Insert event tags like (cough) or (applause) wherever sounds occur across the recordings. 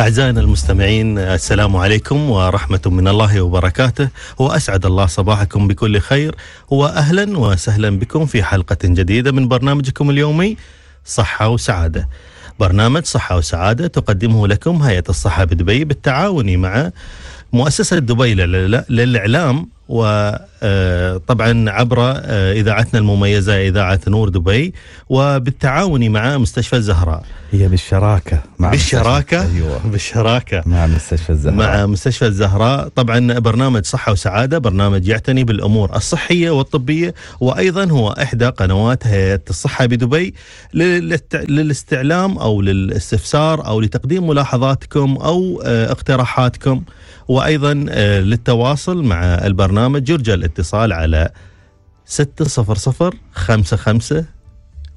أعزائنا المستمعين السلام عليكم ورحمة من الله وبركاته وأسعد الله صباحكم بكل خير وأهلا وسهلا بكم في حلقة جديدة من برنامجكم اليومي صحة وسعادة برنامج صحة وسعادة تقدمه لكم هيئة الصحة بدبي بالتعاون مع مؤسسة دبي للإعلام وطبعا آه، عبر آه، اذاعتنا المميزه اذاعه نور دبي وبالتعاون مع مستشفى الزهراء هي بالشراكه مع بالشراكه ايوه (laughs) بالشراكه مع مستشفى الزهراء مع مستشفى الزهراء طبعا برنامج صحه وسعاده برنامج يعتني بالامور الصحيه والطبيه وايضا هو احدى قنوات هيئه الصحه بدبي للاستعلام او للاستفسار او لتقديم ملاحظاتكم او آه، اقتراحاتكم وايضا للتواصل مع البرنامج البرنامج يرجى الاتصال على خمسة خمسة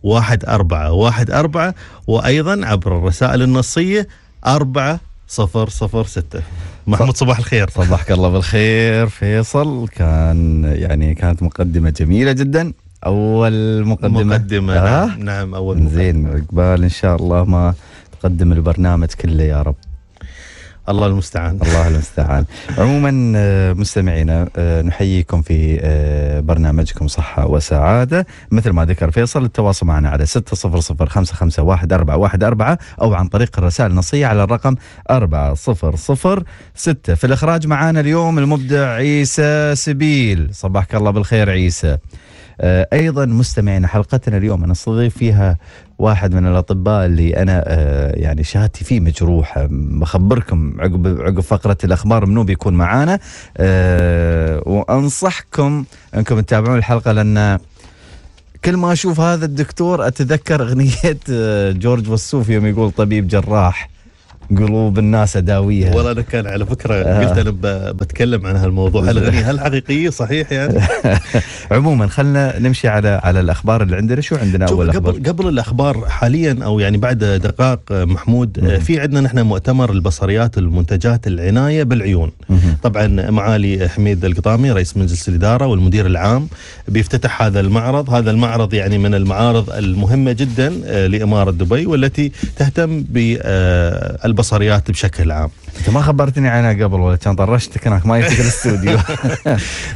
واحد أربعة واحد أربعة وأيضا عبر الرسائل النصية أربعة صفر صفر ستة محمود صباح الخير صباحك الله بالخير فيصل كان يعني كانت مقدمة جميلة جدا أول مقدمة مقدمة آه؟ نعم, نعم أول مقدمة زين عقبال إن شاء الله ما تقدم البرنامج كله يا رب الله المستعان الله المستعان عموما آه، مستمعينا آه، نحييكم في آه، برنامجكم صحة وسعادة مثل ما ذكر فيصل التواصل معنا على 600 أو عن طريق الرسائل النصية على الرقم 4006 في الإخراج معنا اليوم المبدع عيسى سبيل صباحك الله بالخير عيسى ايضا مستمعينا حلقتنا اليوم نستضيف فيها واحد من الاطباء اللي انا آه، يعني شهادتي فيه مجروحه بخبركم عقب عقب فقره الاخبار منو بيكون معانا آه، وانصحكم انكم تتابعون الحلقه لان كل ما اشوف هذا الدكتور اتذكر اغنيه آه، جورج والسوف يوم يقول طبيب جراح قلوب الناس اداويها والله انا كان على فكره آه. قلت انا بتكلم عن هالموضوع هل غني هل حقيقي صحيح يعني؟ (laughs) عموما خلنا نمشي على على الاخبار اللي عندنا شو عندنا اول قبل اخبار؟ قبل الاخبار حاليا او يعني بعد دقائق آه، محمود آه، مم. في عندنا نحن مؤتمر البصريات المنتجات العنايه بالعيون مم. طبعا معالي حميد القطامي رئيس مجلس الاداره والمدير العام بيفتتح هذا المعرض هذا المعرض يعني من المعارض المهمه جدا آه، لاماره دبي والتي تهتم ب البصريات بشكل عام انت ما خبرتني عنها قبل ولا كان طرشتك هناك ما جبتك الاستوديو (laughs)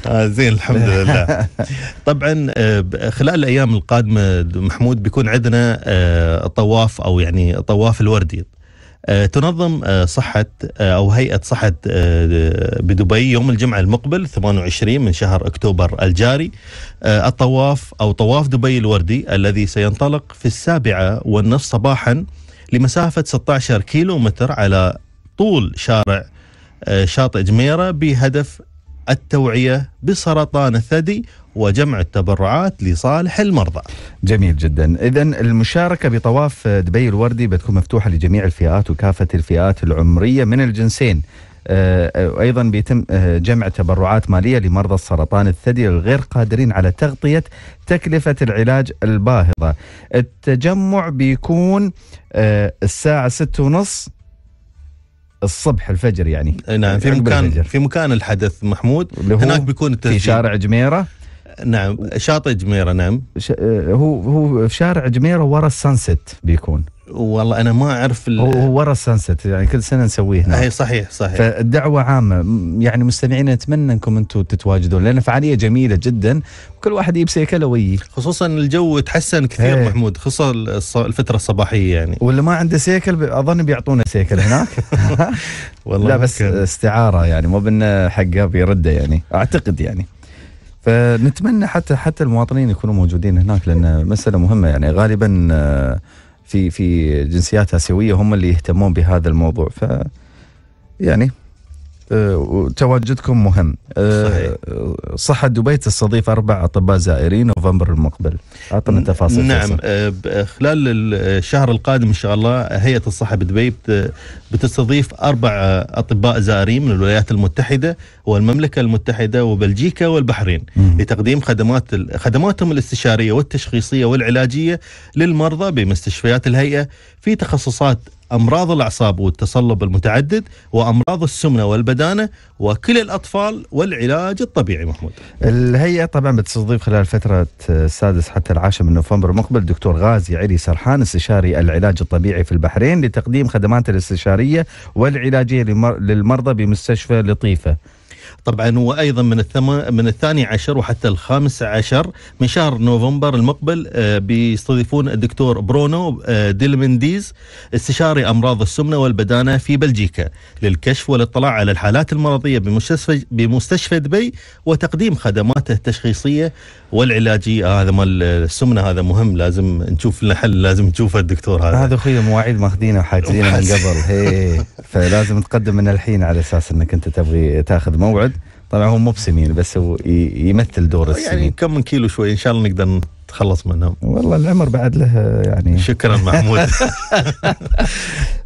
آه، زين الحمد لله طبعا آه، خلال الايام القادمه محمود بيكون عندنا آه، طواف او يعني طواف الوردي تنظم صحة أو هيئة صحة بدبي يوم الجمعة المقبل 28 من شهر أكتوبر الجاري الطواف أو طواف دبي الوردي الذي سينطلق في السابعة والنصف صباحاً لمسافة 16 كيلو متر على طول شارع آه، شاطئ جميرة بهدف التوعية بسرطان الثدي وجمع التبرعات لصالح المرضى. جميل جدا، اذا المشاركه بطواف دبي الوردي بتكون مفتوحه لجميع الفئات وكافه الفئات العمريه من الجنسين، وايضا آه، بيتم آه، جمع تبرعات ماليه لمرضى السرطان الثدي الغير قادرين على تغطيه تكلفه العلاج الباهظه. التجمع بيكون آه، الساعه 6:30 الصبح الفجر يعني نعم في مكان الفجر. في مكان الحدث محمود هناك بيكون التسجيل في شارع جميره نعم شاطئ جميره نعم ش... هو هو في شارع جميره ورا السانست بيكون والله انا ما اعرف هو ورا السانست يعني كل سنه نسويه هنا اي صحيح صحيح فالدعوه عامه يعني مستمعينا نتمنى انكم انتم تتواجدون لان فعاليه جميله جدا وكل واحد يجيب سيكله ويجي خصوصا الجو تحسن كثير هي. إيه. محمود خصوصا الفتره الصباحيه يعني واللي ما عنده سيكل اظن بيعطونا سيكل هناك (laughs) والله لا بس ممكن. استعاره يعني مو بان حقه بيرده يعني اعتقد يعني فنتمنى حتى حتى المواطنين يكونوا موجودين هناك لان مساله مهمه يعني غالبا آه، في في جنسيات اسيويه هم اللي يهتمون بهذا الموضوع ف يعني أه، تواجدكم مهم أه، صحيح صحة دبي تستضيف أربع أطباء زائرين نوفمبر المقبل أعطنا تفاصيل نعم أه، خلال الشهر القادم إن شاء الله هيئة الصحة بدبي بتستضيف أربع أطباء زائرين من الولايات المتحدة والمملكة المتحدة وبلجيكا والبحرين مم. لتقديم خدمات خدماتهم الاستشارية والتشخيصية والعلاجية للمرضى بمستشفيات الهيئة في تخصصات امراض الاعصاب والتصلب المتعدد وامراض السمنه والبدانه وكل الاطفال والعلاج الطبيعي محمود. الهيئه طبعا بتستضيف خلال فتره آه، السادس حتى العاشر من نوفمبر المقبل دكتور غازي علي سرحان استشاري العلاج الطبيعي في البحرين لتقديم خدمات الاستشاريه والعلاجيه للمرضى بمستشفى لطيفه. طبعا وايضا من الثم من الثاني عشر وحتى الخامس عشر من شهر نوفمبر المقبل آه، بيستضيفون الدكتور برونو آه، ديلمنديز استشاري امراض السمنه والبدانه في بلجيكا للكشف والاطلاع على الحالات المرضيه بمستشفى بمستشفى دبي وتقديم خدماته التشخيصيه والعلاجيه آه، هذا مال السمنه هذا مهم لازم نشوف له حل لازم نشوفه الدكتور هذا هذا اخوي مواعيد ماخذينها وحاجزينه من قبل هي فلازم تقدم من الحين على اساس انك انت تبغي تاخذ موعد موعد طبعا هو مو بسمين بس هو يمثل دور يعني السمين يعني كم من كيلو شوي ان شاء الله نقدر نتخلص منهم والله العمر بعد له يعني شكرا محمود (laughs)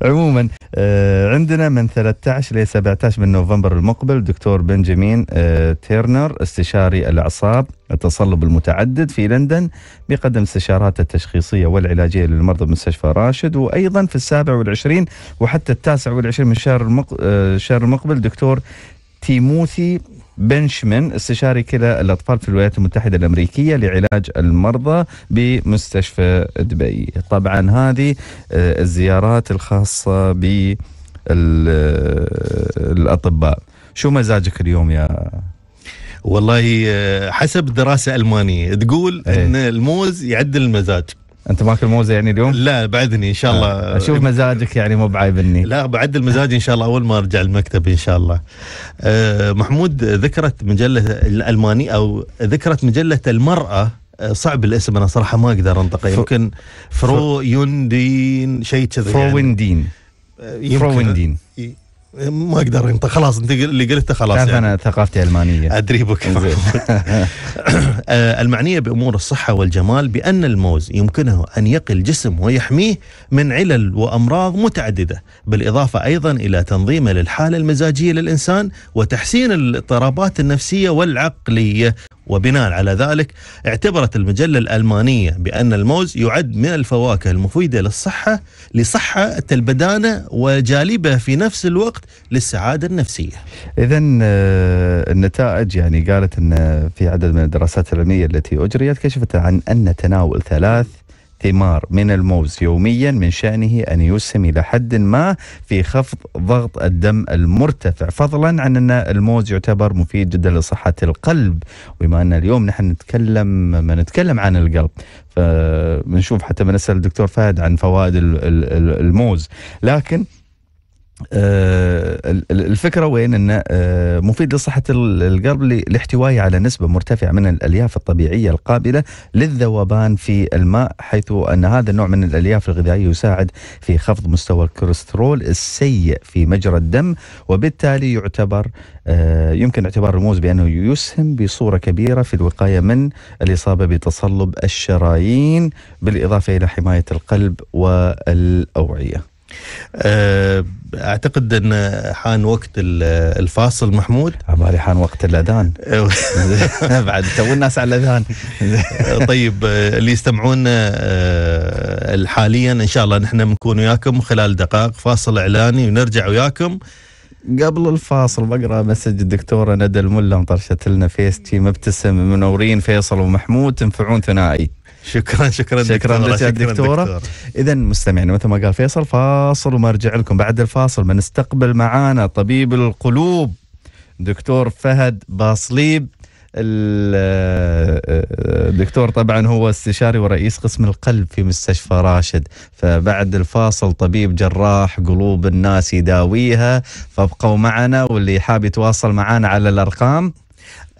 عموما آه، عندنا من 13 ل 17 من نوفمبر المقبل دكتور بنجامين آه، تيرنر استشاري الاعصاب التصلب المتعدد في لندن بيقدم استشارات التشخيصيه والعلاجيه للمرضى بمستشفى راشد وايضا في السابع والعشرين وحتى التاسع والعشرين من الشهر الشهر آه، المقبل دكتور تيموثي بنشمن استشاري كلى الاطفال في الولايات المتحده الامريكيه لعلاج المرضى بمستشفى دبي. طبعا هذه آه، الزيارات الخاصه بالاطباء. آه، شو مزاجك اليوم يا والله آه، حسب دراسة ألمانية تقول أيه. أن الموز يعدل المزاج انت ماكل موزه يعني اليوم؟ لا بعدني ان شاء الله اشوف آه، مزاجك يعني مو بعايبني لا بعد المزاج ان شاء الله اول ما ارجع المكتب ان شاء الله. أه محمود ذكرت مجله الالماني او ذكرت مجله المراه آه، صعب الاسم انا صراحه ما اقدر انطقه يمكن فرو يوندين شيء كذا فرو يعني. وندين آه، ما اقدر انت خلاص انت اللي قلته خلاص يعني. انا ثقافتي المانيه ادري بك (laughs) آه، المعنيه بامور الصحه والجمال بان الموز يمكنه ان يقي الجسم ويحميه من علل وامراض متعدده بالاضافه ايضا الى تنظيمه للحاله المزاجيه للانسان وتحسين الاضطرابات النفسيه والعقليه وبناء على ذلك اعتبرت المجلة الألمانية بأن الموز يعد من الفواكه المفيدة للصحة لصحة البدانة وجالبة في نفس الوقت للسعادة النفسية إذا آه، النتائج يعني قالت أن في عدد من الدراسات العلمية التي أجريت كشفت عن أن تناول ثلاث ثمار من الموز يوميا من شأنه أن يسهم إلى حد ما في خفض ضغط الدم المرتفع فضلا عن أن الموز يعتبر مفيد جدا لصحة القلب وبما أن اليوم نحن نتكلم ما نتكلم عن القلب فبنشوف حتى بنسأل الدكتور فهد عن فوائد الموز لكن آه، الفكره وين انه آه، مفيد لصحه القلب لاحتوائه على نسبه مرتفعه من الالياف الطبيعيه القابله للذوبان في الماء حيث ان هذا النوع من الالياف الغذائيه يساعد في خفض مستوى الكوليسترول السيء في مجرى الدم وبالتالي يعتبر آه، يمكن اعتبار الموز بانه يسهم بصوره كبيره في الوقايه من الاصابه بتصلب الشرايين بالاضافه الى حمايه القلب والاوعيه. أه، اعتقد ان حان وقت الفاصل محمود عبالي آه، حان وقت الاذان (laughs) بعد تو الناس على الاذان (laughs) طيب أه، اللي يستمعون حاليا ان شاء الله نحن بنكون وياكم خلال دقائق فاصل اعلاني ونرجع وياكم قبل الفاصل بقرا مسج الدكتوره ندى الملا مطرشت لنا فيس تي مبتسم منورين فيصل ومحمود تنفعون ثنائي شكرا شكرا شكرا لك يا دكتوره اذا مستمعنا مثل ما قال فيصل فاصل وما ارجع لكم بعد الفاصل بنستقبل معانا طبيب القلوب دكتور فهد باصليب الدكتور طبعا هو استشاري ورئيس قسم القلب في مستشفى راشد فبعد الفاصل طبيب جراح قلوب الناس يداويها فابقوا معنا واللي حاب يتواصل معنا على الارقام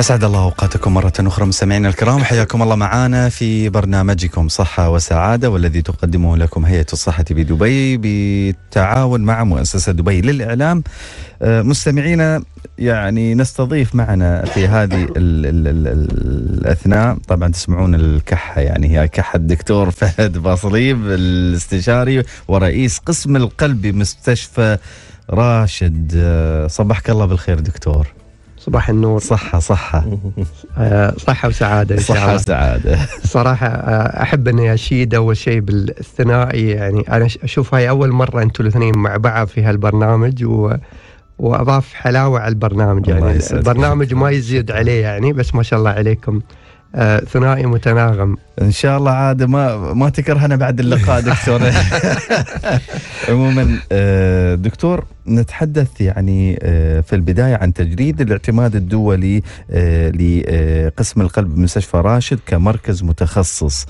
أسعد الله أوقاتكم مرة أخرى مستمعينا الكرام حياكم الله معنا في برنامجكم صحة وسعادة والذي تقدمه لكم هيئة الصحة بدبي بالتعاون مع مؤسسة دبي للإعلام آه، مستمعينا يعني نستضيف معنا في هذه الـ الـ الـ الأثناء طبعا تسمعون الكحة يعني هي كحة الدكتور (laughs) فهد باصليب الاستشاري ورئيس قسم القلب بمستشفى راشد آه، صبحك الله بالخير دكتور صباح النور صحة صحة (laughs) آه، صحة وسعادة إن شاء الله. صحة وسعادة (laughs) صراحة آه، أحب أني أشيد أول شيء بالثنائي يعني أنا أشوف هاي أول مرة أنتم الاثنين مع بعض في هالبرنامج و واضاف حلاوه على البرنامج يعني البرنامج ما يزيد عليه يعني بس ما شاء الله عليكم آه، ثنائي متناغم ان شاء الله عاد ما ما تكرهنا بعد اللقاء (laughs) دكتور (laughs) عموما آه، دكتور نتحدث يعني آه، في البدايه عن تجريد الاعتماد الدولي لقسم القلب بمستشفى راشد كمركز متخصص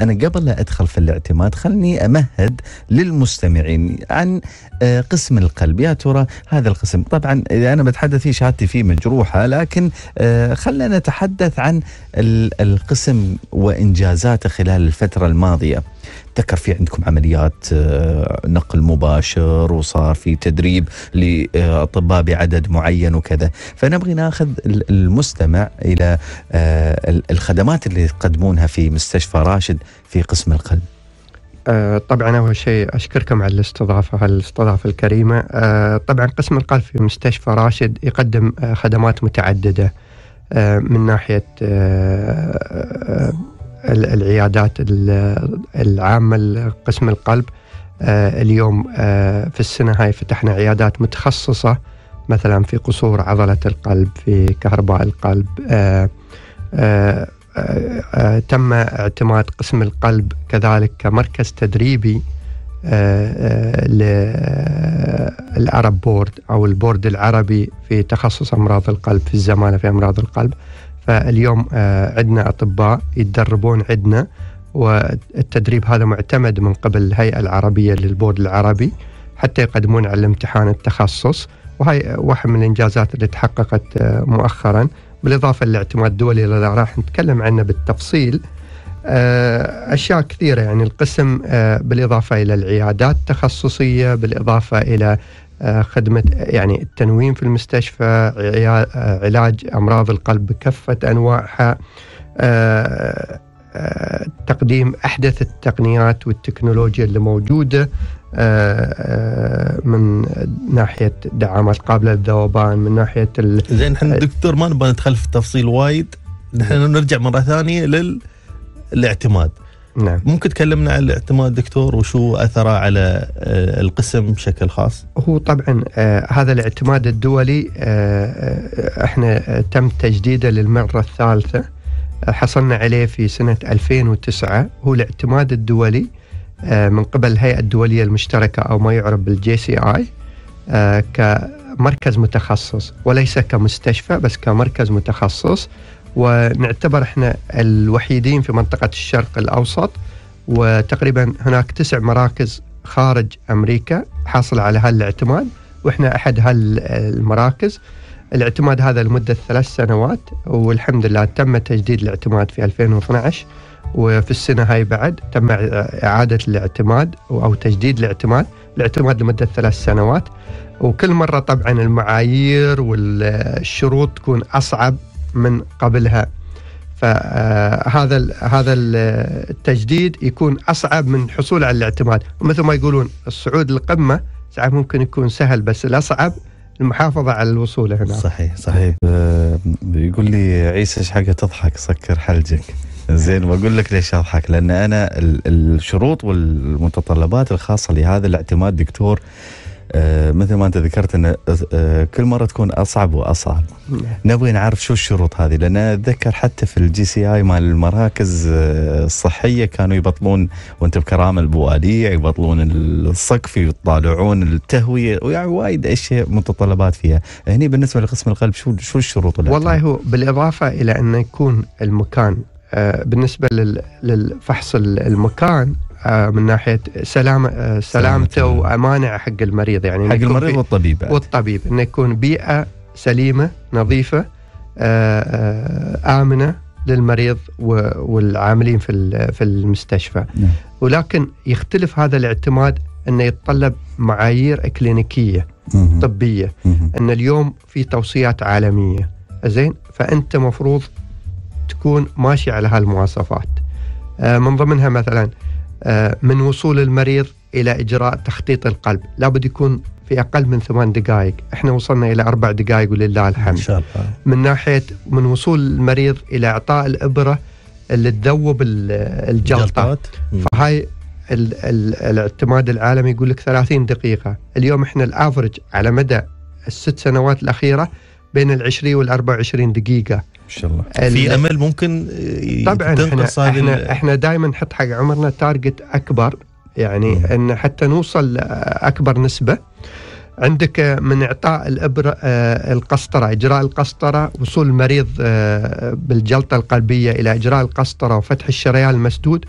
انا قبل لا ادخل في الاعتماد خلني امهد للمستمعين عن آه، قسم القلب يا ترى هذا القسم طبعا إذا أنا بتحدث فيه شهادتي فيه مجروحة لكن آه، خلنا نتحدث عن القسم وإنجازاته خلال الفترة الماضية تذكر في عندكم عمليات آه، نقل مباشر وصار في تدريب لاطباء بعدد معين وكذا فنبغي ناخذ المستمع الى الخدمات اللي تقدمونها في مستشفى راشد في قسم القلب آه طبعا اول شيء اشكركم على الاستضافه على الاستضافه الكريمه آه طبعا قسم القلب في مستشفى راشد يقدم آه خدمات متعدده آه، من ناحيه آه، آه، العيادات العامه قسم القلب اليوم في السنه هاي فتحنا عيادات متخصصه مثلا في قصور عضله القلب في كهرباء القلب تم اعتماد قسم القلب كذلك كمركز تدريبي آه، آه، للعرب بورد أو البورد العربي في تخصص أمراض القلب في الزمالة في أمراض القلب فاليوم آه، عندنا أطباء يتدربون عندنا والتدريب هذا معتمد من قبل الهيئة العربية للبورد العربي حتى يقدمون على الامتحان التخصص وهي واحد من الإنجازات اللي تحققت مؤخرا بالاضافه للاعتماد الدولي اللي راح نتكلم عنه بالتفصيل آه، اشياء كثيره يعني القسم آه، بالاضافه الى العيادات التخصصيه بالاضافه الى آه، خدمة يعني التنويم في المستشفى علاج أمراض القلب بكافة أنواعها تقديم أحدث التقنيات والتكنولوجيا اللي موجودة آه، آه، من ناحيه دعامات قابله للذوبان من ناحيه ال... زين احنا آه، دكتور ما نبغى ندخل في التفصيل وايد نحن نرجع مره ثانيه للاعتماد نعم ممكن تكلمنا عن الاعتماد دكتور وشو اثره على القسم بشكل خاص؟ هو طبعا هذا الاعتماد الدولي احنا تم تجديده للمره الثالثه حصلنا عليه في سنه 2009 هو الاعتماد الدولي آه، من قبل الهيئة الدولية المشتركة أو ما يعرف بالجي سي آي آه، كمركز متخصص وليس كمستشفى بس كمركز متخصص ونعتبر احنا الوحيدين في منطقة الشرق الأوسط وتقريبا هناك تسع مراكز خارج أمريكا حاصلة على هالاعتماد وإحنا أحد هالمراكز الاعتماد هذا لمدة ثلاث سنوات والحمد لله تم تجديد الاعتماد في 2012 وفي السنة هاي بعد تم إعادة الاعتماد أو تجديد الاعتماد الاعتماد لمدة ثلاث سنوات وكل مرة طبعا المعايير والشروط تكون أصعب من قبلها فهذا آه، هذا التجديد يكون اصعب من الحصول على الاعتماد ومثل ما يقولون الصعود للقمه ساعات ممكن يكون سهل بس الاصعب المحافظة على الوصول هنا صحيح صحيح آه، يقول لي عيسى ايش حاجة تضحك سكر حلجك زين بقول لك ليش اضحك لان انا الشروط والمتطلبات الخاصه لهذا الاعتماد دكتور آه، مثل ما انت ذكرت ان آه، كل مره تكون اصعب واصعب نعم. نبغي نعرف شو الشروط هذه لان اتذكر حتى في الجي سي اي مال المراكز آه، الصحيه كانوا يبطلون وانت بكرامه البواليع يبطلون السقف يطالعون التهويه ويعني وايد اشياء متطلبات فيها هني بالنسبه لقسم القلب شو شو الشروط والله هو بالاضافه الى انه يكون المكان آه، بالنسبه للفحص المكان آه، من ناحيه سلام آه، سلامته وامانه حق المريض يعني حق المريض والطبيب والطبيب انه يكون بيئه سليمه نظيفه امنه للمريض والعاملين في في المستشفى نعم. ولكن يختلف هذا الاعتماد انه يتطلب معايير اكلينيكيه طبيه ان اليوم في توصيات عالميه زين فانت مفروض تكون ماشية على هالمواصفات آه، من ضمنها مثلا آه، من وصول المريض إلى إجراء تخطيط القلب لابد يكون في أقل من ثمان دقائق احنا وصلنا إلى أربع دقائق ولله الحمد إن شاء الله. من ناحية من وصول المريض إلى إعطاء الإبرة اللي تذوب الجلطة فهاي الـ الـ الاعتماد العالمي يقول لك 30 دقيقة اليوم احنا الافرج على مدى الست سنوات الأخيرة بين ال20 وال24 دقيقه ما شاء الله في امل ممكن آه، طبعا احنا احنا, احنا دائما نحط حق عمرنا تارجت اكبر يعني مم. ان حتى نوصل لاكبر نسبه عندك من اعطاء الابره آه، القسطره اجراء القسطره وصول المريض آه، بالجلطه القلبيه الى اجراء القسطره وفتح الشريان المسدود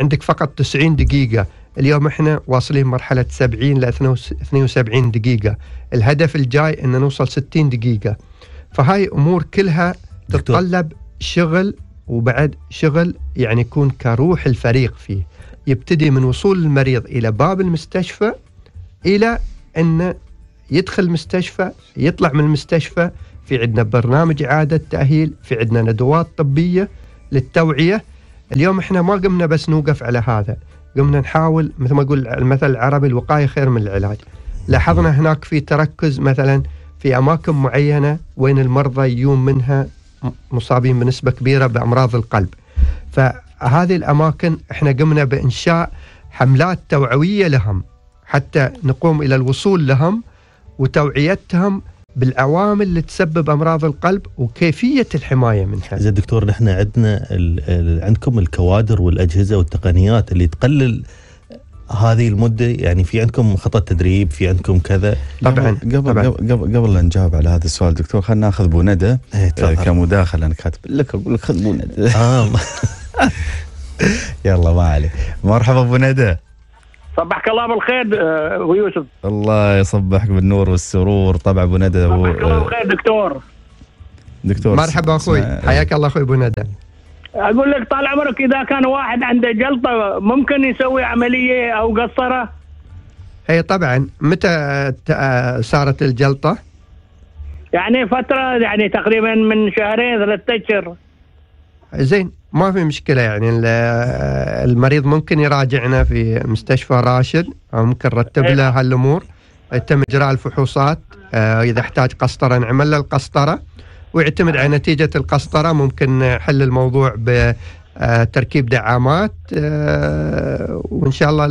عندك فقط 90 دقيقه اليوم احنا واصلين مرحله 70 ل 72 دقيقه الهدف الجاي ان نوصل 60 دقيقه فهاي امور كلها تتطلب شغل وبعد شغل يعني يكون كروح الفريق فيه يبتدي من وصول المريض الى باب المستشفى الى انه يدخل المستشفى يطلع من المستشفى في عندنا برنامج إعادة تأهيل في عندنا ندوات طبية للتوعية اليوم احنا ما قمنا بس نوقف على هذا قمنا نحاول مثل ما يقول المثل العربي الوقاية خير من العلاج لاحظنا هناك في تركز مثلا في اماكن معينه وين المرضى يجون منها مصابين بنسبه كبيره بامراض القلب. فهذه الاماكن احنا قمنا بانشاء حملات توعويه لهم حتى نقوم الى الوصول لهم وتوعيتهم بالعوامل اللي تسبب امراض القلب وكيفيه الحمايه منها. زين دكتور نحن عندنا عندكم الكوادر والاجهزه والتقنيات اللي تقلل هذه المده يعني في عندكم خطط تدريب في عندكم كذا طبعا قبل طبعا. قبل, قبل لا نجاوب على هذا السؤال دكتور خلينا ناخذ بو ندى إيه، آه، كمداخله انا كاتب لك اقول لك خذ بو ندى (laughs) آه. (laughs) يلا ما عليه مرحبا ابو ندى صبحك الله بالخير آه، ابو يوسف الله يصبحك بالنور والسرور طبعا ابو ندى صبحك الله بالخير دكتور دكتور مرحبا اخوي حياك الله اخوي ابو ندى اقول لك طال عمرك اذا كان واحد عنده جلطه ممكن يسوي عمليه او قصره اي طبعا متى آه، صارت الجلطه؟ يعني فتره يعني تقريبا من شهرين ثلاثة اشهر زين ما في مشكله يعني المريض ممكن يراجعنا في مستشفى راشد او ممكن نرتب إيه. له هالامور يتم اجراء الفحوصات آه، اذا احتاج قسطره نعمل له القسطره ويعتمد على نتيجة القسطرة ممكن حل الموضوع بتركيب دعامات آه، وإن شاء الله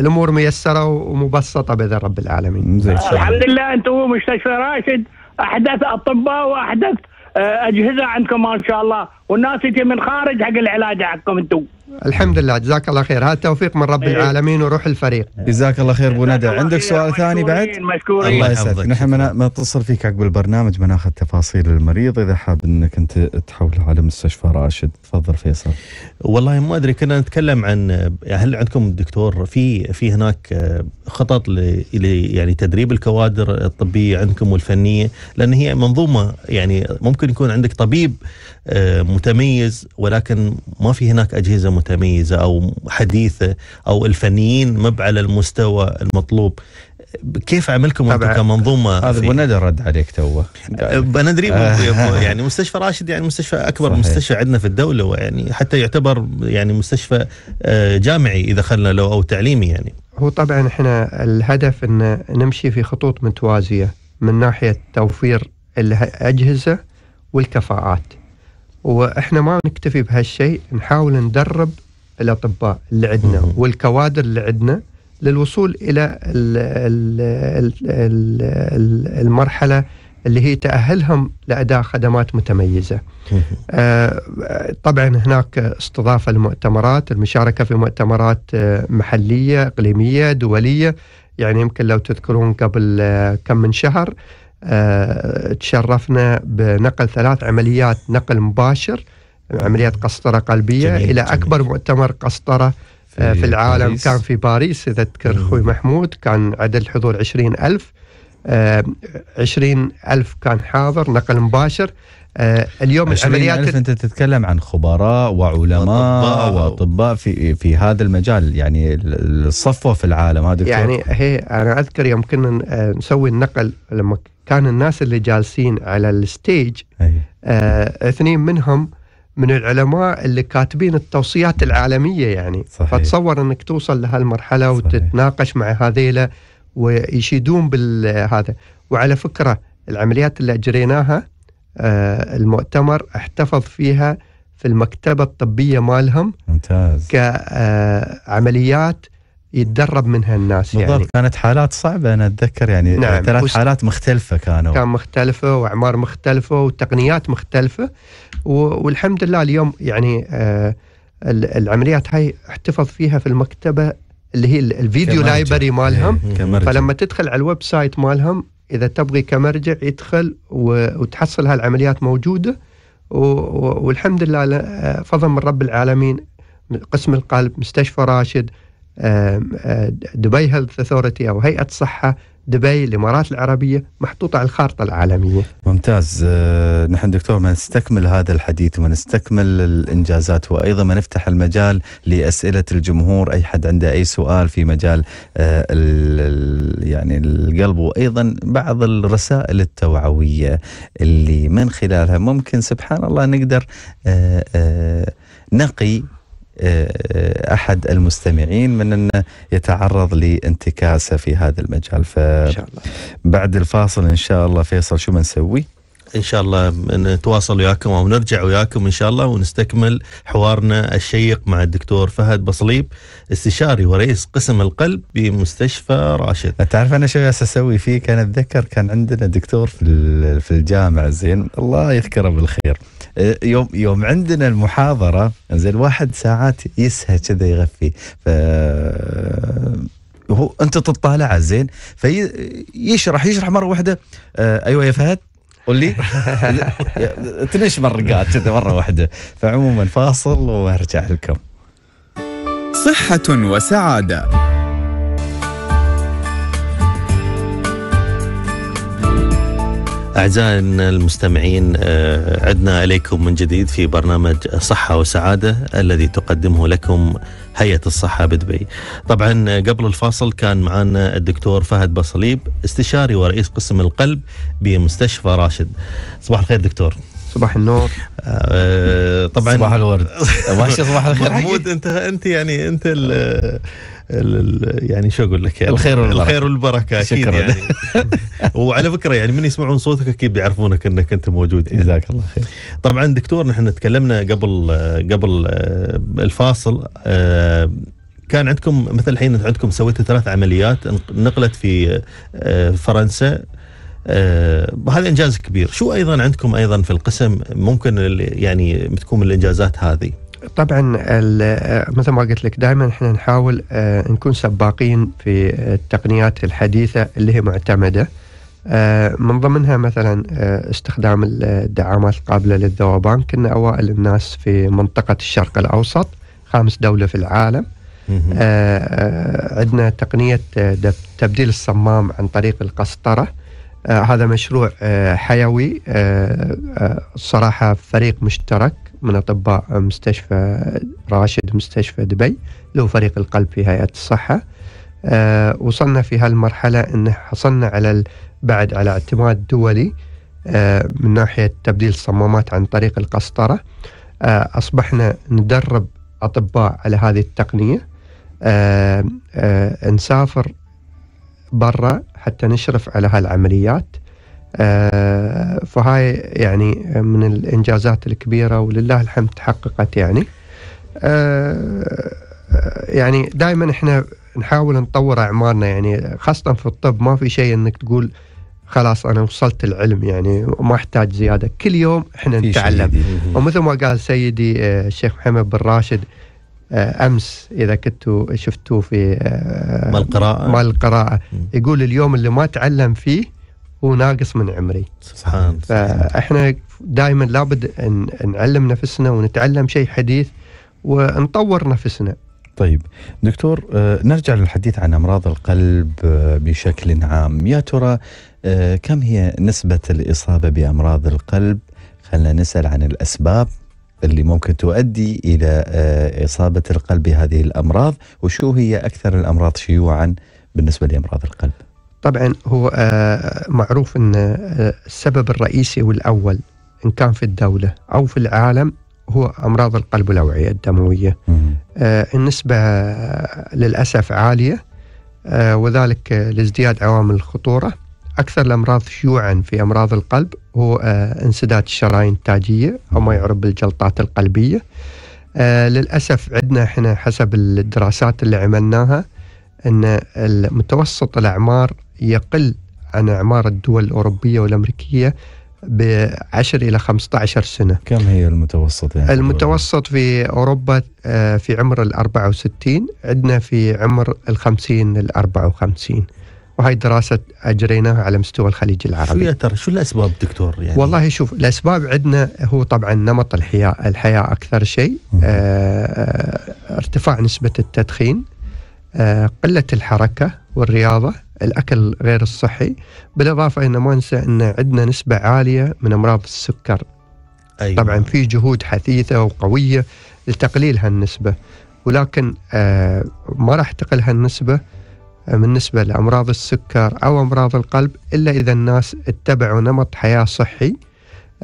الأمور ميسرة ومبسطة بإذن رب العالمين الحمد لله أنتم مستشفى راشد أحدث أطباء وأحدث آه، أجهزة عندكم ما شاء الله والناس تجي من خارج حق العلاج حقكم انتم الحمد لله جزاك الله خير هذا توفيق من رب إيه. العالمين وروح الفريق جزاك الله خير ابو ندى عندك سؤال ثاني بعد مشكورين الله يسعدك نحن ما نتصل فيك عقب البرنامج بناخذ تفاصيل المريض اذا حاب انك انت تحول على مستشفى راشد تفضل فيصل والله ما ادري كنا نتكلم عن هل عندكم دكتور في في هناك خطط ل يعني تدريب الكوادر الطبيه عندكم والفنيه لان هي منظومه يعني ممكن يكون عندك طبيب آه، متميز ولكن ما في هناك اجهزه متميزه او حديثه او الفنيين مب على المستوى المطلوب كيف عملكم انتم كمنظومه هذا ابو ندى رد عليك توه آه، بندري (laughs) يعني مستشفى راشد يعني مستشفى اكبر صحيح. مستشفى عندنا في الدوله ويعني حتى يعتبر يعني مستشفى آه، جامعي اذا خلنا لو او تعليمي يعني هو طبعا احنا الهدف ان نمشي في خطوط متوازيه من ناحيه توفير الاجهزه والكفاءات واحنا ما نكتفي بهالشيء نحاول ندرب الاطباء اللي عندنا والكوادر اللي عندنا للوصول الى المرحله اللي هي تاهلهم لاداء خدمات متميزه. آه، طبعا هناك استضافه لمؤتمرات، المشاركه في مؤتمرات آه، محليه، اقليميه، دوليه، يعني يمكن لو تذكرون قبل آه، كم من شهر تشرفنا بنقل ثلاث عمليات نقل مباشر عمليات قسطره قلبيه جميل الى جميل. اكبر مؤتمر قسطره في, آه، في العالم باريس. كان في باريس اذا تذكر اخوي محمود كان عدد الحضور 20000 ألف 20 آه، ألف كان حاضر نقل مباشر آه، اليوم العمليات ألف انت تتكلم عن خبراء وعلماء واطباء في في هذا المجال يعني الصفوه في العالم هذا يعني هي انا اذكر يوم كنا آه، نسوي النقل لما كان الناس اللي جالسين على الستيج آه اثنين منهم من العلماء اللي كاتبين التوصيات العالميه يعني صحيح. فتصور انك توصل لهالمرحله وتتناقش مع هذيلا ويشيدون بالهذا وعلى فكره العمليات اللي اجريناها آه، المؤتمر احتفظ فيها في المكتبة الطبية مالهم ممتاز كعمليات يتدرب منها الناس بالضبط يعني. كانت حالات صعبة أنا أتذكر يعني آه، نعم. ثلاث حالات مختلفة كانوا كان مختلفة وأعمار مختلفة وتقنيات مختلفة و... والحمد لله اليوم يعني آه، العمليات هاي احتفظ فيها في المكتبة اللي هي الفيديو لايبرري مالهم إيه، فلما تدخل على الويب سايت مالهم اذا تبغي كمرجع يدخل وتحصل هالعمليات موجوده والحمد لله آه، فضل من رب العالمين قسم القلب مستشفى راشد آه، دبي هيلث اثورتي او هيئه صحه دبي الامارات العربيه محطوطه على الخارطه العالميه. ممتاز آه، نحن دكتور ما نستكمل هذا الحديث ونستكمل الانجازات وايضا ما نفتح المجال لاسئله الجمهور اي حد عنده اي سؤال في مجال آه، يعني القلب وايضا بعض الرسائل التوعويه اللي من خلالها ممكن سبحان الله نقدر آه، نقي احد المستمعين من انه يتعرض لانتكاسه في هذا المجال ف بعد الفاصل ان شاء الله فيصل شو بنسوي؟ ان شاء الله نتواصل وياكم او نرجع وياكم ان شاء الله ونستكمل حوارنا الشيق مع الدكتور فهد بصليب استشاري ورئيس قسم القلب بمستشفى راشد. تعرف انا شو اسوي فيه؟ كان اتذكر كان عندنا دكتور في في الجامعه زين الله يذكره بالخير. أه، يوم يوم عندنا المحاضره زين الواحد ساعات يسهى كذا يغفي ف هو انت تطالعه زين فيشرح يشرح مره واحده آه ايوه يا فهد قول لي (laughs) تنش مرقات كذا مره واحده فعموما فاصل وارجع لكم صحه وسعاده أعزائنا المستمعين آه، عدنا إليكم من جديد في برنامج صحة وسعادة الذي تقدمه لكم هيئه الصحه بدبي. طبعا قبل الفاصل كان معنا الدكتور فهد بصليب استشاري ورئيس قسم القلب بمستشفى راشد. صباح الخير دكتور. صباح النور آه، طبعا صباح الورد ماشي (laughs) صباح الخير محمود انت انت يعني انت ال يعني شو اقول لك يعني الخير والبركه الخير والبركه اكيد شكرا يعني (laughs) وعلى فكره يعني من يسمعون صوتك اكيد بيعرفونك انك انت موجود يعني. جزاك يعني. الله خير طبعا دكتور نحن تكلمنا قبل قبل آه، الفاصل آه، كان عندكم مثل الحين عندكم سويتوا ثلاث عمليات نقلت في فرنسا آه، هذا انجاز كبير شو ايضا عندكم ايضا في القسم ممكن يعني تكون من الانجازات هذه طبعا آه، مثل ما قلت لك دائما احنا نحاول آه، نكون سباقين في التقنيات الحديثه اللي هي معتمده من ضمنها مثلا استخدام الدعامات القابله للذوبان كنا اوائل الناس في منطقه الشرق الاوسط خامس دوله في العالم عندنا تقنيه تبديل الصمام عن طريق القسطره آه هذا مشروع آه حيوي الصراحة آه، آه، فريق مشترك من أطباء مستشفى راشد مستشفى دبي له فريق القلب في هيئة الصحة آه، وصلنا في هالمرحلة أن حصلنا على بعد على اعتماد دولي من ناحية تبديل الصمامات عن طريق القسطرة أصبحنا ندرب أطباء على هذه التقنية نسافر برا حتى نشرف على هالعمليات آه، فهاي يعني من الانجازات الكبيره ولله الحمد تحققت يعني آه، آه، يعني دائما احنا نحاول نطور اعمارنا يعني خاصه في الطب ما في شيء انك تقول خلاص انا وصلت العلم يعني ما احتاج زياده كل يوم احنا نتعلم ومثل ما قال سيدي الشيخ محمد بن راشد آه، امس اذا كنتوا شفتوه في آه، مال القراءه مال القراءه يقول اليوم اللي ما تعلم فيه هو ناقص من عمري سبحان فاحنا دائما لابد ان نعلم نفسنا ونتعلم شيء حديث ونطور نفسنا طيب دكتور آه، نرجع للحديث عن امراض القلب بشكل عام يا ترى كم هي نسبه الاصابه بامراض القلب خلينا نسال عن الاسباب اللي ممكن تؤدي الى آه، اصابه القلب بهذه الامراض وشو هي اكثر الامراض شيوعا بالنسبه لامراض القلب؟ طبعا هو آه، معروف ان آه، السبب الرئيسي والاول ان كان في الدوله او في العالم هو امراض القلب والاوعيه الدمويه. النسبه للاسف عاليه وذلك لازدياد عوامل الخطوره اكثر الامراض شيوعا في امراض القلب هو آه، انسداد الشرايين التاجيه او ما يعرف بالجلطات القلبيه آه، للاسف عندنا احنا حسب الدراسات اللي عملناها ان المتوسط الاعمار يقل عن اعمار الدول الاوروبيه والامريكيه ب 10 الى 15 سنه كم هي المتوسط يعني المتوسط في اوروبا آه، في عمر ال 64 عندنا في عمر ال 50 ال 54 وهي دراسه اجريناها على مستوى الخليج العربي. شو يا ترى شو الاسباب دكتور يعني؟ والله شوف الاسباب عندنا هو طبعا نمط الحياه الحياه اكثر شيء آه،, آه ارتفاع نسبه التدخين آه قله الحركه والرياضه الاكل غير الصحي بالاضافه ان ما ننسى ان عندنا نسبه عاليه من امراض السكر. أيوة. طبعا في جهود حثيثه وقويه لتقليل هالنسبه ولكن آه ما راح تقل هالنسبه بالنسبة لأمراض السكر أو أمراض القلب إلا إذا الناس اتبعوا نمط حياة صحي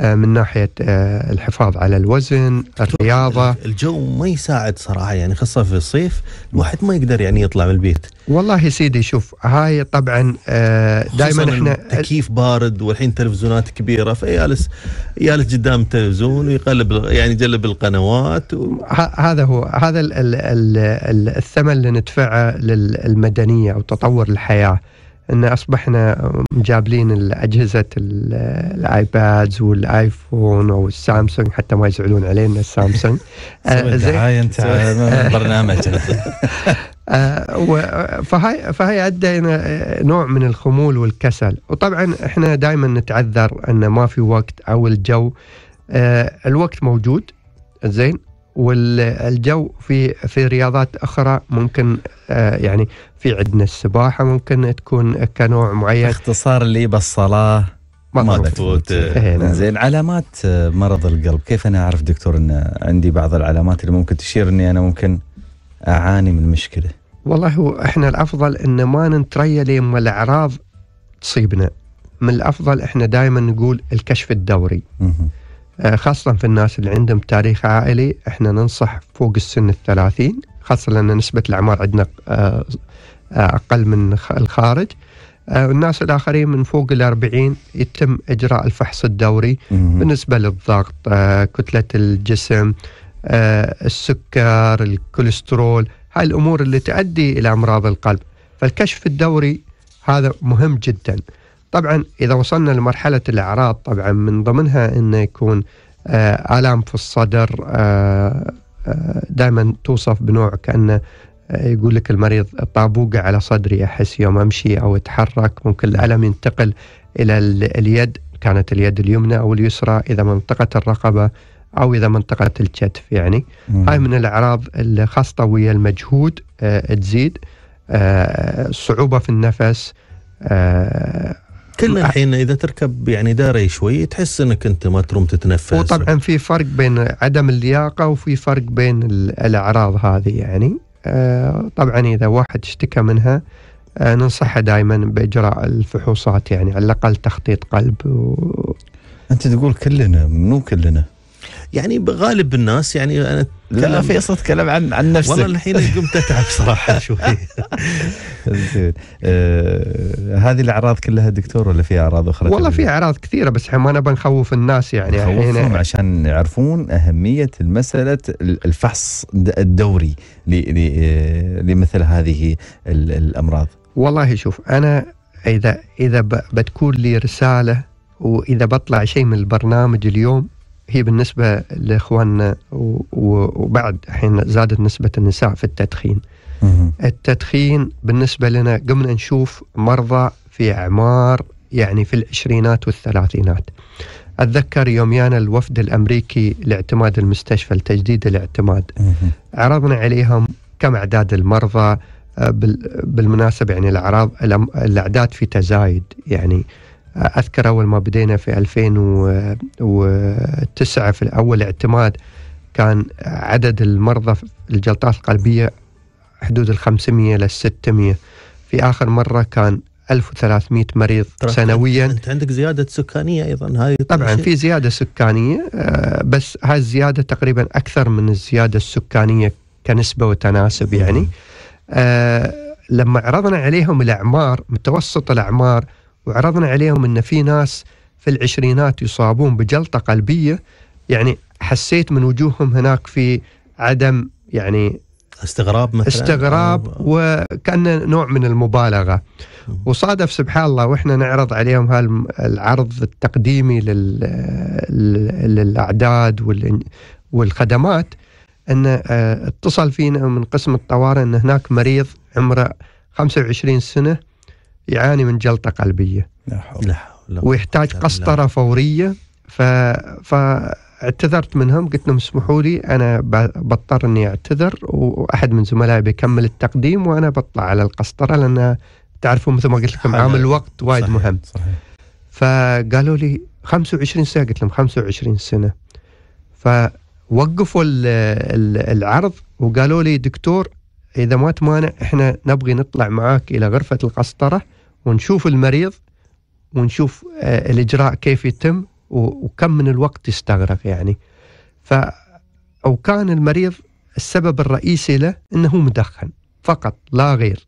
آه، من ناحيه آه، الحفاظ على الوزن، الرياضه الجو ما يساعد صراحه يعني خاصه في الصيف الواحد ما يقدر يعني يطلع من البيت. والله سيدي شوف هاي طبعا آه، دائما احنا تكييف بارد والحين تلفزيونات كبيره فيالس يالس قدام التلفزيون ويقلب يعني جلب القنوات و... هذا هو هذا الثمن اللي ندفعه للمدنيه او تطور الحياه. ان اصبحنا مجابلين الاجهزه الايبادز والايفون او السامسونج حتى ما يزعلون علينا السامسونج (laughs) هاي آه، انت (laughs) برنامج آه، فهاي فهاي ادى الى نوع من الخمول والكسل وطبعا احنا دائما نتعذر ان ما في وقت او الجو آه، الوقت موجود زين والجو في في رياضات اخرى ممكن آه، يعني في عندنا السباحه ممكن تكون كنوع معين اختصار اللي بالصلاه ما تفوت إيه، نعم. زين علامات آه، مرض القلب كيف انا اعرف دكتور ان عندي بعض العلامات اللي ممكن تشير اني انا ممكن اعاني من مشكله والله هو احنا الافضل ان ما نتريى لما الاعراض تصيبنا من الافضل احنا دائما نقول الكشف الدوري آه، خاصة في الناس اللي عندهم تاريخ عائلي احنا ننصح فوق السن الثلاثين خاصة لأن نسبة الأعمار عندنا آه، آه، أقل من الخارج الناس الآخرين من فوق الأربعين يتم إجراء الفحص الدوري بالنسبة للضغط كتلة الجسم السكر الكوليسترول هاي الأمور اللي تؤدي إلى أمراض القلب فالكشف الدوري هذا مهم جدا طبعا إذا وصلنا لمرحلة الأعراض طبعا من ضمنها أنه يكون آه، آلام في الصدر آه، آه، دائما توصف بنوع كأنه يقول لك المريض طابوقة على صدري أحس يوم أمشي أو أتحرك ممكن الألم ينتقل إلى اليد كانت اليد اليمنى أو اليسرى إذا منطقة الرقبة أو إذا منطقة الكتف يعني مم. هاي من الأعراض الخاصة ويا المجهود تزيد صعوبة في النفس كلنا الحين اذا تركب يعني داري شوي تحس انك انت ما تروم تتنفس وطبعا في فرق بين عدم اللياقه وفي فرق بين الاعراض هذه يعني آه طبعا اذا واحد اشتكى منها آه ننصحه دائما باجراء الفحوصات يعني على الاقل تخطيط قلب و... انت تقول كلنا منو كلنا يعني بغالب الناس يعني انا لا فيصل تكلم عن عن نفسك والله الحين قمت اتعب صراحه (laughs) شوي زين آه هذه الاعراض كلها دكتور ولا في اعراض اخرى؟ والله في اعراض كثيره بس احنا ما نبغى نخوف الناس يعني نخوفهم عشان يعرفون اهميه مساله الفحص الدوري آه، لمثل هذه الامراض. والله شوف انا اذا اذا بتكون لي رساله واذا بطلع شيء من البرنامج اليوم هي بالنسبة لإخواننا وبعد حين زادت نسبة النساء في التدخين التدخين بالنسبة لنا قمنا نشوف مرضى في أعمار يعني في العشرينات والثلاثينات أتذكر يوم يانا الوفد الأمريكي لاعتماد المستشفى لتجديد الاعتماد عرضنا عليهم كم أعداد المرضى آه، بالمناسبة يعني الأعراض الأعداد في تزايد يعني اذكر اول ما بدينا في 2009 في اول اعتماد كان عدد المرضى في الجلطات القلبيه حدود ال 500 لل 600 في اخر مره كان 1300 مريض سنويا انت عندك زياده سكانيه ايضا هاي طبعا في زياده سكانيه آه، بس هاي الزياده تقريبا اكثر من الزياده السكانيه كنسبه وتناسب يعني آه، لما عرضنا عليهم الاعمار متوسط الاعمار وعرضنا عليهم ان في ناس في العشرينات يصابون بجلطه قلبيه يعني حسيت من وجوههم هناك في عدم يعني استغراب مثلا استغراب وكان نوع من المبالغه وصادف سبحان الله واحنا نعرض عليهم هالعرض التقديمي للاعداد والخدمات ان آه، اتصل فينا من قسم الطوارئ ان هناك مريض عمره 25 سنه يعاني من جلطة قلبية لا حول. لا حول. ويحتاج قسطرة فورية ف... فاعتذرت منهم قلت لهم اسمحوا لي أنا بضطر أني أعتذر وأحد من زملائي بيكمل التقديم وأنا بطلع على القسطرة لأن تعرفون مثل ما قلت لكم عامل الوقت وايد صحيح. مهم صحيح. فقالوا لي 25 سنة قلت لهم 25 سنة فوقفوا العرض وقالوا لي دكتور اذا ما تمانع احنا نبغي نطلع معاك الى غرفه القسطره ونشوف المريض ونشوف آه، الاجراء كيف يتم وكم من الوقت يستغرق يعني ف او كان المريض السبب الرئيسي له انه مدخن فقط لا غير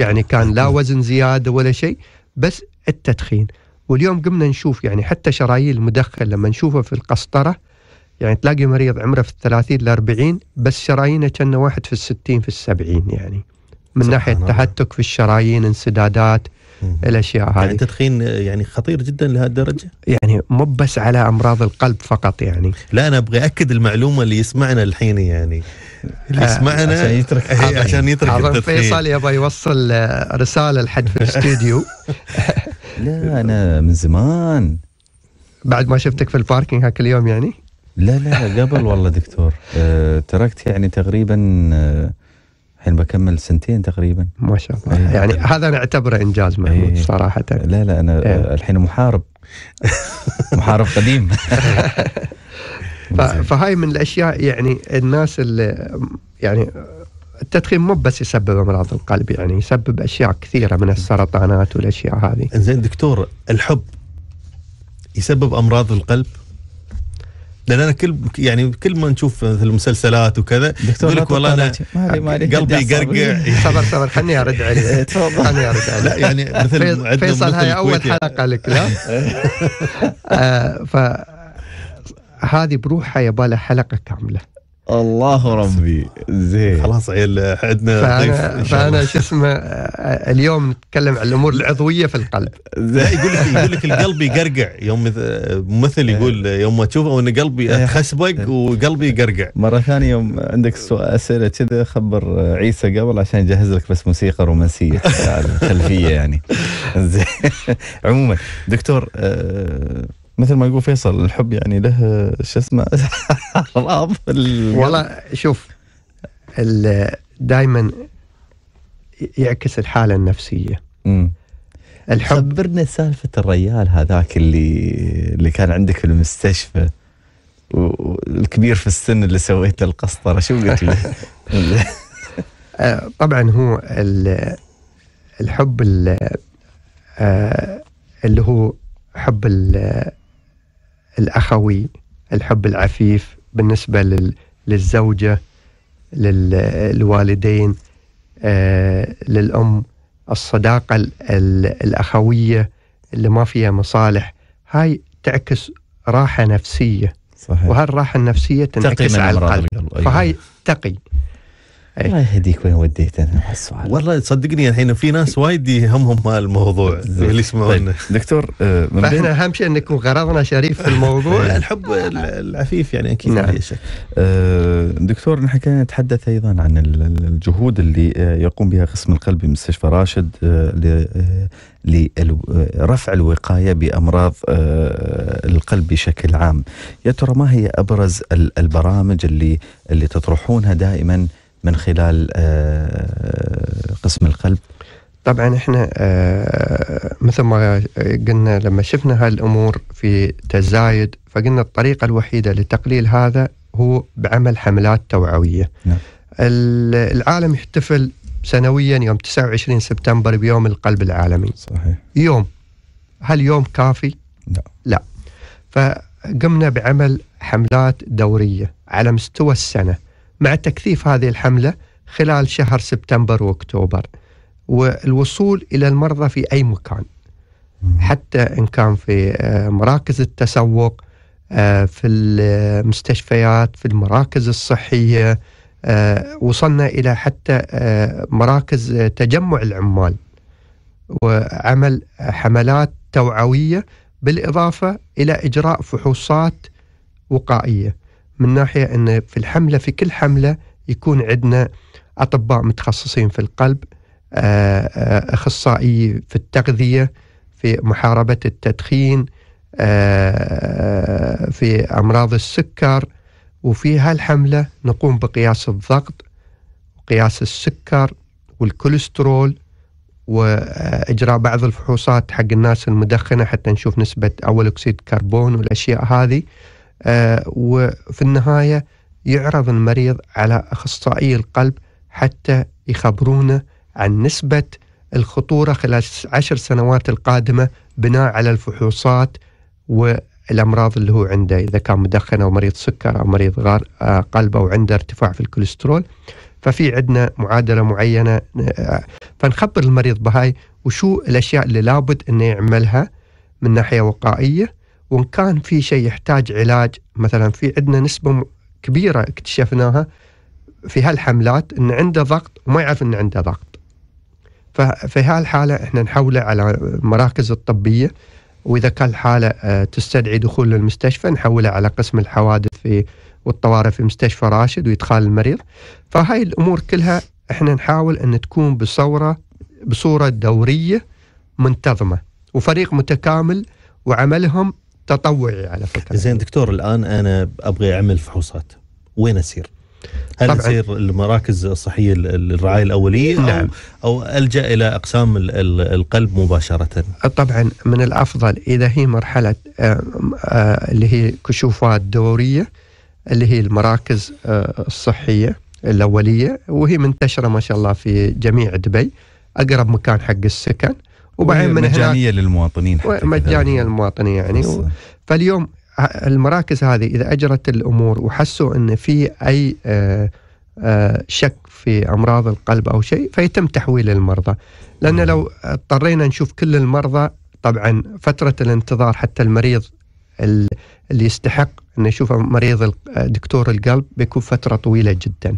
يعني كان لا وزن زياده ولا شيء بس التدخين واليوم قمنا نشوف يعني حتى شرايين المدخن لما نشوفه في القسطره يعني تلاقي مريض عمره في الثلاثين لأربعين بس شرايينه كان واحد في الستين في السبعين يعني من ناحيه نعم. تحتك في الشرايين انسدادات الاشياء هذه يعني التدخين يعني خطير جدا لهالدرجه يعني مو بس على امراض القلب فقط يعني لا انا ابغى اكد المعلومه اللي يسمعنا الحين يعني اللي يسمعنا عشان يترك إيه، عشان يترك التدخين فيصل يبغى يوصل آه، رساله لحد في الاستديو (laughs) لا انا من زمان بعد ما شفتك في الباركينج هاك اليوم يعني لا لا قبل والله دكتور آه، تركت يعني تقريبا أه الحين بكمل سنتين تقريبا ما شاء الله أيه. يعني هذا انا اعتبره انجاز إيه. محمود أيه. صراحه لا لا انا أيه. الحين محارب محارب قديم (laughs) فهاي من الاشياء يعني الناس اللي يعني التدخين مو بس يسبب امراض القلب يعني يسبب اشياء كثيره من السرطانات والاشياء هذه زين دكتور الحب يسبب امراض القلب لان انا كل يعني كل ما نشوف مثل المسلسلات وكذا يقول لك والله انا قلبي يقرقع (laughs) صبر صبر خليني ارد عليه (laughs) إيه، تفضل خليني ارد عليه لا يعني مثل فيصل هاي اول حلقه لك لا (laughs) آه، ف هذه بروحها يبالها حلقه كامله الله ربي زين خلاص عيل عندنا ضيف فانا شو اسمه اليوم نتكلم عن الامور العضويه في القلب لا يقول لك يقول لك القلب يقرقع يوم ممثل يقول يوم ما تشوفه ان قلبي إيه. خسبق وقلبي يقرقع مره ثانيه يوم عندك اسئله كذا خبر عيسى قبل عشان يجهز لك بس موسيقى رومانسيه (laughs) خلفيه يعني (laughs) زين عموما دكتور آه، مثل ما يقول فيصل الحب يعني له شو اسمه (laughs) والله شوف دائما يعكس الحاله النفسيه مم. الحب خبرنا سالفه الريال هذاك اللي اللي كان عندك في المستشفى والكبير في السن اللي سويت له القسطره شو قلت له؟ (laughs) آه، طبعا هو الحب آه، اللي هو حب الأخوي الحب العفيف بالنسبة لل للزوجة للوالدين آه، للأم الصداقة الأخوية اللي ما فيها مصالح هاي تعكس راحة نفسيه صحيح. وهالراحة النفسية تنعكس على القلب أيوة. فهاي تقي إيه. الله يهديك وين وديت انا هالسؤال والله تصدقني الحين في ناس وايد يهمهم الموضوع اللي يسمعونا طيب، دكتور آه، احنا اهم شيء ان يكون غرضنا شريف في الموضوع (laughs) الحب العفيف يعني اكيد نعم. شك آه، دكتور نحن كنا نتحدث ايضا عن الجهود اللي آه، يقوم بها قسم القلب بمستشفى راشد لرفع الوقايه بامراض القلب بشكل عام يا ترى ما هي ابرز البرامج اللي اللي تطرحونها دائما من خلال آه، قسم القلب طبعا احنا آه، مثل ما قلنا لما شفنا هالامور في تزايد فقلنا الطريقه الوحيده لتقليل هذا هو بعمل حملات توعويه. نعم. العالم يحتفل سنويا يوم 29 سبتمبر بيوم القلب العالمي. صحيح. يوم هل يوم كافي؟ لا. لا. فقمنا بعمل حملات دوريه على مستوى السنه. مع تكثيف هذه الحملة خلال شهر سبتمبر وأكتوبر والوصول إلى المرضى في أي مكان حتى إن كان في آه، مراكز التسوق آه، في المستشفيات في المراكز الصحية آه، وصلنا إلى حتى مراكز تجمع العمال وعمل حملات توعوية بالإضافة إلى إجراء فحوصات وقائية من ناحيه ان في الحمله في كل حمله يكون عندنا اطباء متخصصين في القلب آه، آه، اخصائي في التغذيه في محاربه التدخين آه، في امراض السكر وفي هالحمله نقوم بقياس الضغط وقياس السكر والكوليسترول واجراء بعض الفحوصات حق الناس المدخنه حتى نشوف نسبه اول اكسيد كربون والاشياء هذه آه، وفي النهاية يعرض المريض على أخصائي القلب حتى يخبرونه عن نسبة الخطورة خلال عشر سنوات القادمة بناء على الفحوصات والأمراض اللي هو عنده إذا كان مدخن أو مريض سكر أو مريض غار آه، قلب أو عنده ارتفاع في الكوليسترول ففي عندنا معادلة معينة آه، فنخبر المريض بهاي وشو الأشياء اللي لابد أنه يعملها من ناحية وقائية وان كان في شيء يحتاج علاج مثلا في عندنا نسبه كبيره اكتشفناها في هالحملات ان عنده ضغط وما يعرف ان عنده ضغط ففي هالحاله احنا نحوله على المراكز الطبيه واذا كان الحاله آه، تستدعي دخول للمستشفى نحوله على قسم الحوادث في والطوارئ في مستشفى راشد وادخال المريض فهاي الامور كلها احنا نحاول ان تكون بصوره بصوره دوريه منتظمه وفريق متكامل وعملهم تطوعي على فكره زين دكتور الان انا ابغى اعمل فحوصات وين اسير؟ هل طبعًا. تصير المراكز الصحيه للرعايه الاوليه نعم. او الجا الى اقسام القلب مباشره؟ طبعا من الافضل اذا هي مرحله آه، اللي هي كشوفات دوريه اللي هي المراكز آه، الصحيه الاوليه وهي منتشره ما شاء الله في جميع دبي اقرب مكان حق السكن وبعدين من مجانيه للمواطنين حتى مجانيه للمواطنين يعني و... فاليوم المراكز هذه اذا اجرت الامور وحسوا ان في اي آه، آه، شك في امراض القلب او شيء فيتم تحويل المرضى لان لو اضطرينا نشوف كل المرضى طبعا فتره الانتظار حتى المريض اللي يستحق انه يشوف مريض دكتور القلب بيكون فتره طويله جدا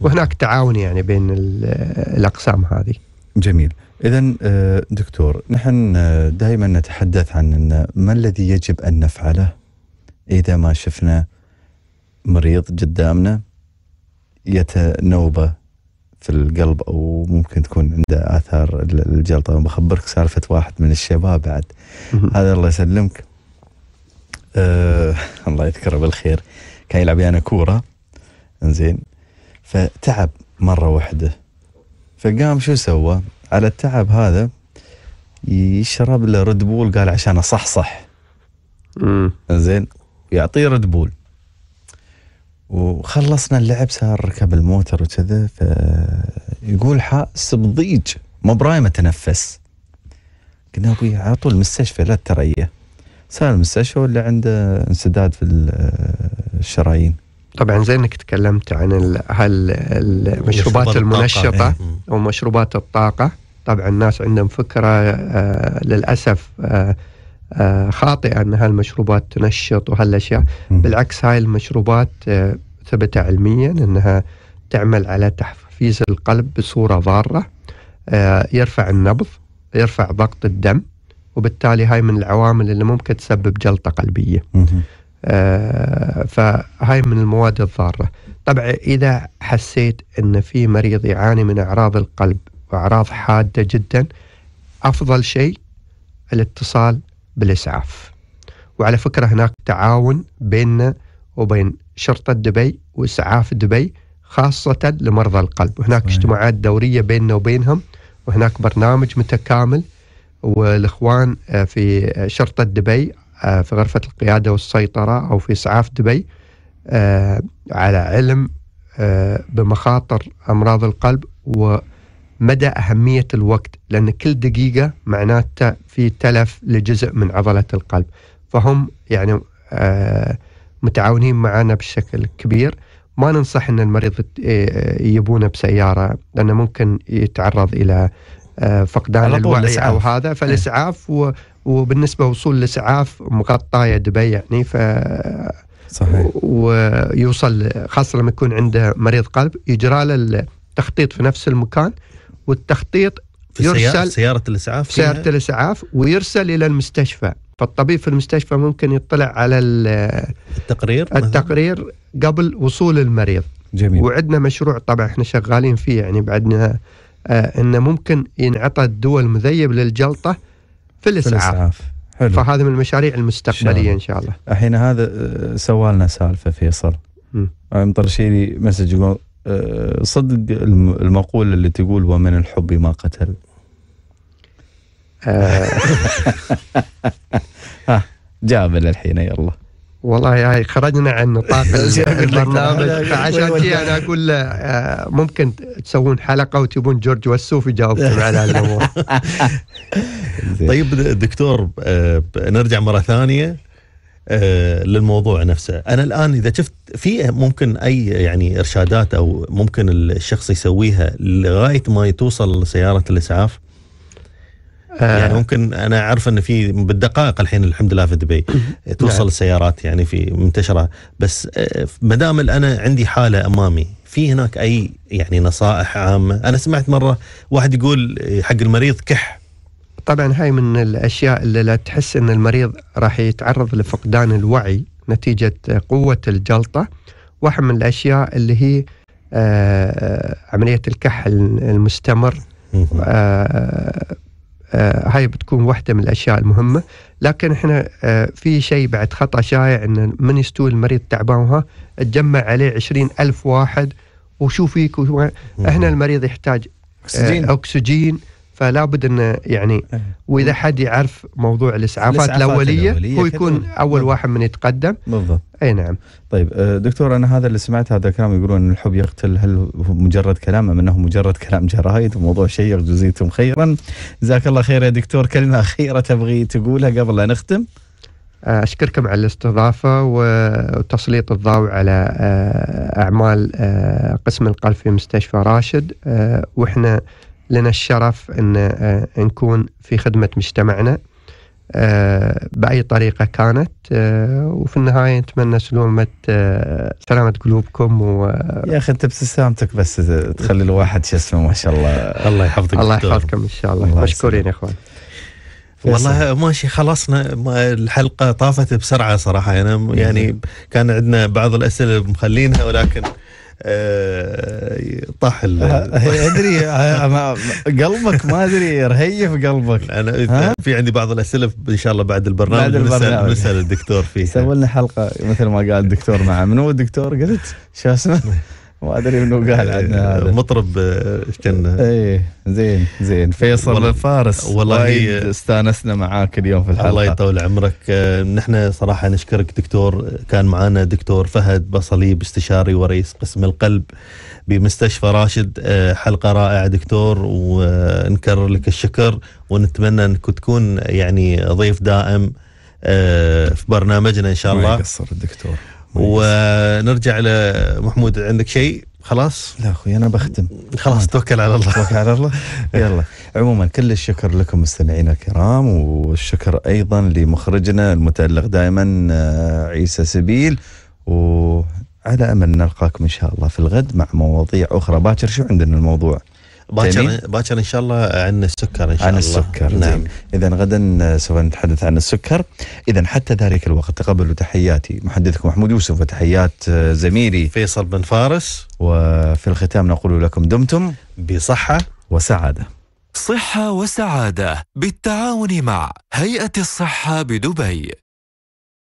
وهناك تعاون يعني بين الاقسام هذه جميل إذا آه، دكتور نحن آه، دائما نتحدث عن أن ما الذي يجب أن نفعله إذا ما شفنا مريض قدامنا يتنوبة في القلب أو ممكن تكون عنده آثار الجلطة بخبرك سالفة واحد من الشباب بعد هذا الله يسلمك آه الله يذكره بالخير كان يلعب ويانا كورة زين فتعب مرة واحدة فقام شو سوى؟ على التعب هذا يشرب له ريد بول قال عشان اصحصح امم زين ويعطيه ريد بول وخلصنا اللعب صار ركب الموتر وكذا فيقول حاس بضيج مو برايم اتنفس قلنا ابوي على طول المستشفى لا تريه صار المستشفى ولا عنده انسداد في الشرايين طبعا زي انك تكلمت عن هالمشروبات المشروبات المنشطه إيه. ومشروبات الطاقه طبعا الناس عندهم فكره آه، للاسف آه، آه، خاطئه ان هالمشروبات تنشط وهالاشياء بالعكس هاي المشروبات ثبت علميا انها تعمل على تحفيز القلب بصوره ضاره يرفع النبض يرفع ضغط الدم وبالتالي هاي من العوامل اللي ممكن تسبب جلطه قلبيه آه، فهاي من المواد الضارة طبعا إذا حسيت أن في مريض يعاني من أعراض القلب وأعراض حادة جدا أفضل شيء الاتصال بالإسعاف وعلى فكرة هناك تعاون بيننا وبين شرطة دبي وإسعاف دبي خاصة لمرضى القلب وهناك صحيح. اجتماعات دورية بيننا وبينهم وهناك برنامج متكامل والإخوان آه، في شرطة دبي آه، في غرفة القيادة والسيطرة أو في إسعاف دبي آه، على علم آه، بمخاطر أمراض القلب ومدى أهمية الوقت لأن كل دقيقة معناته في تلف لجزء من عضلة القلب فهم يعني متعاونين معنا بشكل كبير ما ننصح أن المريض يبونه بسيارة لأنه ممكن يتعرض إلى فقدان الوعي أو هذا إيه. فالإسعاف إيه. وبالنسبه وصول الاسعاف مغطايه دبي يعني ف صحيح ويوصل خاصه لما يكون عنده مريض قلب يجرى له التخطيط في نفس المكان والتخطيط في يرسل سياره الاسعاف سياره الاسعاف ويرسل الى المستشفى فالطبيب في المستشفى ممكن يطلع على التقرير التقرير مهم. قبل وصول المريض جميل وعندنا مشروع طبعا احنا شغالين فيه يعني بعدنا آه انه ممكن ينعطى الدواء المذيب للجلطه في الإسعاف, في الإسعاف. حلو. فهذه من المشاريع المستقبليه ان شاء الله الحين هذا آه، سوالنا سالفه فيصل آه، مطرشيني مسج يقول آه، صدق المقوله اللي تقول ومن الحب ما قتل (laughs) ها جابل الحين يلا والله يعني خرجنا عن نطاق (laughs) البرنامج فعشان كذا انا اقول له آه، ممكن تسوون حلقه وتجيبون جورج والسوف يجاوبكم (laughs) على الامور (laughs) طيب دكتور آه، نرجع مره ثانيه آه، للموضوع نفسه انا الان اذا شفت في ممكن اي يعني ارشادات او ممكن الشخص يسويها لغايه ما توصل سياره الاسعاف يعني آه. يعني ممكن انا اعرف ان في بالدقائق الحين الحمد لله في دبي توصل نعم. السيارات يعني في منتشره بس آه، ما دام انا عندي حاله امامي في هناك اي يعني نصائح عامه انا سمعت مره واحد يقول حق المريض كح طبعا هاي من الاشياء اللي لا تحس ان المريض راح يتعرض لفقدان الوعي نتيجه قوه الجلطه واحد من الاشياء اللي هي آه، عمليه الكح المستمر آه، هاي بتكون واحدة من الأشياء المهمة لكن احنا آه، في شيء بعد خطأ شائع أن من يستوي المريض تعبان وها تجمع عليه عشرين ألف واحد وشو فيك احنا المريض يحتاج أكسجين, آه، أكسجين فلا بد ان يعني أه. واذا حد يعرف موضوع الاسعافات, الإسعافات الأولية, هو يكون اول واحد من يتقدم بالضبط اي نعم طيب أه، دكتور انا هذا اللي سمعت هذا الكلام يقولون ان الحب يقتل هل هو مجرد كلام ام انه مجرد كلام جرايد وموضوع شيق جزيتم خيرا جزاك الله خير يا دكتور كلمه اخيره تبغي تقولها قبل لا نختم أه، أشكركم على الاستضافة وتسليط الضوء على أعمال قسم القلب في مستشفى راشد وإحنا لنا الشرف ان آه، نكون في خدمه مجتمعنا آه، باي طريقه كانت آه، وفي النهايه نتمنى سلامه سلامه قلوبكم و يا اخي انت بسلامتك بس تخلي الواحد شو اسمه ما شاء الله الله يحفظك الله يحفظكم ان شاء الله, الله مشكورين يا اخوان والله ماشي خلصنا الحلقه طافت بسرعه صراحه انا يعني كان عندنا بعض الاسئله مخلينها ولكن آه، طاح ادري قلبك ما ادري رهيف قلبك انا في عندي بعض الاسئله ان شاء الله بعد البرنامج بعد البرنامج نسال الدكتور فيها سوي لنا حلقه مثل ما قال الدكتور مع من هو الدكتور قلت شو اسمه؟ ما ادري منو قال آه، عندنا هذا مطرب آه، كان ايه زين زين فيصل والله فارس والله استانسنا معاك اليوم في الحلقه الله يطول عمرك آه، نحن صراحه نشكرك دكتور كان معنا دكتور فهد بصليب استشاري ورئيس قسم القلب بمستشفى راشد حلقه رائعه دكتور ونكرر لك الشكر ونتمنى انك تكون يعني ضيف دائم في برنامجنا ان شاء الله ما يقصر الدكتور ونرجع لمحمود عندك شيء خلاص لا اخوي انا بختم خلاص توكل على الله توكل على الله (laughs) يلا عموما كل الشكر لكم مستمعينا الكرام والشكر ايضا لمخرجنا المتالق دائما آه، عيسى سبيل وعلى امل نلقاكم ان شاء الله في الغد مع مواضيع اخرى باكر شو عندنا الموضوع باكر باكر ان شاء الله عن السكر ان شاء عن الله السكر نعم اذا غدا سوف نتحدث عن السكر اذا حتى ذلك الوقت تقبلوا تحياتي محدثكم محمود يوسف وتحيات آه، زميلي فيصل بن فارس وفي الختام نقول لكم دمتم بصحه وسعاده صحه وسعاده بالتعاون مع هيئه الصحه بدبي